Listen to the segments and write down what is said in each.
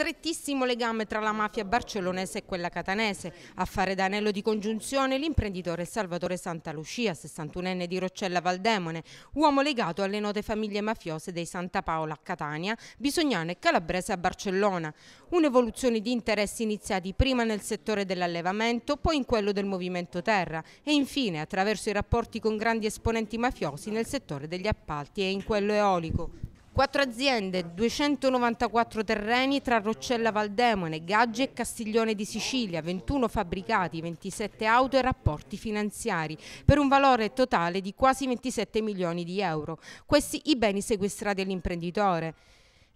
strettissimo legame tra la mafia barcellonese e quella catanese. A fare da anello di congiunzione l'imprenditore Salvatore Santa Lucia, 61enne di Roccella Valdemone, uomo legato alle note famiglie mafiose dei Santa Paola a Catania, Bisognano e Calabrese a Barcellona. Un'evoluzione di interessi iniziati prima nel settore dell'allevamento, poi in quello del movimento terra e infine attraverso i rapporti con grandi esponenti mafiosi nel settore degli appalti e in quello eolico. 4 aziende, 294 terreni tra Roccella Valdemone, Gaggi e Castiglione di Sicilia, 21 fabbricati, 27 auto e rapporti finanziari, per un valore totale di quasi 27 milioni di euro. Questi i beni sequestrati all'imprenditore.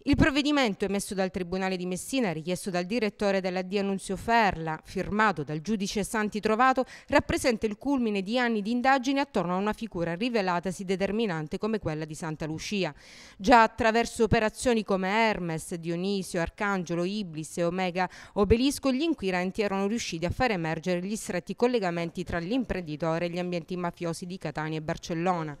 Il provvedimento emesso dal Tribunale di Messina, richiesto dal direttore della D. Annunzio Ferla, firmato dal giudice Santi Trovato, rappresenta il culmine di anni di indagini attorno a una figura rivelatasi determinante come quella di Santa Lucia. Già attraverso operazioni come Hermes, Dionisio, Arcangelo, Iblis e Omega Obelisco, gli inquirenti erano riusciti a far emergere gli stretti collegamenti tra l'imprenditore e gli ambienti mafiosi di Catania e Barcellona.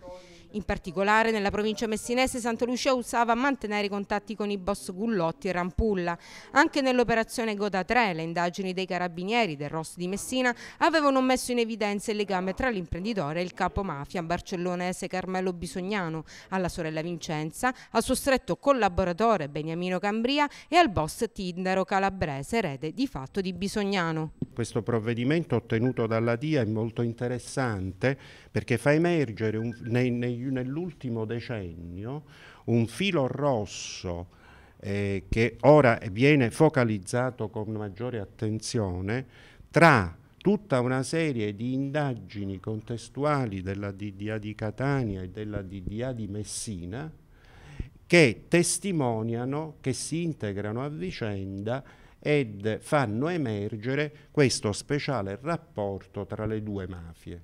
In particolare nella provincia messinese Santa Lucia usava a mantenere i contatti con i boss Gullotti e Rampulla. Anche nell'operazione Goda 3 le indagini dei carabinieri del Ross di Messina avevano messo in evidenza il legame tra l'imprenditore e il capo mafia barcellonese Carmelo Bisognano, alla sorella Vincenza, al suo stretto collaboratore Beniamino Cambria e al boss Tindaro Calabrese, erede di fatto di Bisognano. Questo provvedimento ottenuto dalla DIA è molto interessante perché fa emergere un, nei, nei nell'ultimo decennio un filo rosso eh, che ora viene focalizzato con maggiore attenzione tra tutta una serie di indagini contestuali della DDA di Catania e della DDA di Messina che testimoniano, che si integrano a vicenda ed fanno emergere questo speciale rapporto tra le due mafie.